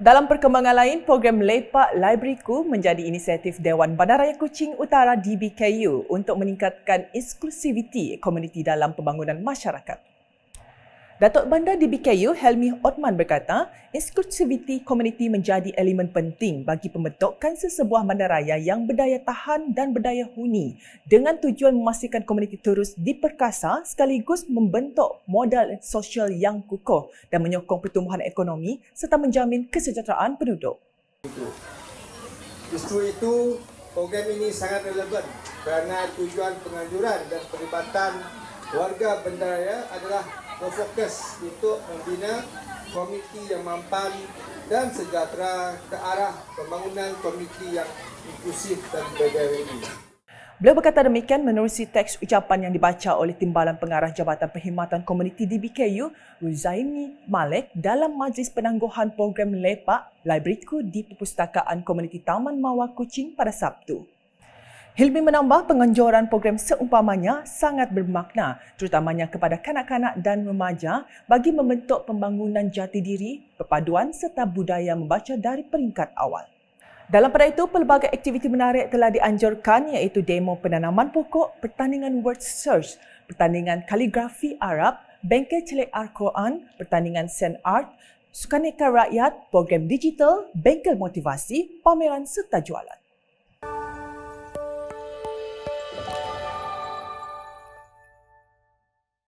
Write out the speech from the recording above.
Dalam perkembangan lain, program Lepak Libraryku menjadi inisiatif Dewan Bandaraya Kuching Utara DBKU untuk meningkatkan eksklusiviti komuniti dalam pembangunan masyarakat. Datuk Bandar DBKU Helmi Otman berkata, inklusiviti komuniti menjadi elemen penting bagi pembentukan sesebuah bandaraya yang berdaya tahan dan berdaya huni dengan tujuan memastikan komuniti terus diperkasa sekaligus membentuk modal sosial yang kukuh dan menyokong pertumbuhan ekonomi serta menjamin kesejahteraan penduduk. Justru itu, program ini sangat relevan kerana tujuan penganjuran dan perlibatan warga bendaraya adalah fokus untuk membina komiti yang mampan dan sejahtera ke arah pembangunan komiti yang inklusif dan berdaya ini. Beliau berkata demikian menerusi teks ucapan yang dibaca oleh Timbalan Pengarah Jabatan Perkhidmatan Komuniti DBKU, Ruzaimi Malek dalam Majlis Penangguhan Program Lepak Library di Perpustakaan Komuniti Taman Mawar Kuching pada Sabtu. Hilmi menambah penganjuran program seumpamanya sangat bermakna terutamanya kepada kanak-kanak dan remaja bagi membentuk pembangunan jati diri, perpaduan serta budaya membaca dari peringkat awal. Dalam pada itu, pelbagai aktiviti menarik telah dianjurkan iaitu demo penanaman pokok, pertandingan word search, pertandingan kaligrafi Arab, bengkel celik Al-Quran, pertandingan sen art, sukaneka rakyat, program digital, bengkel motivasi, pameran serta jualan.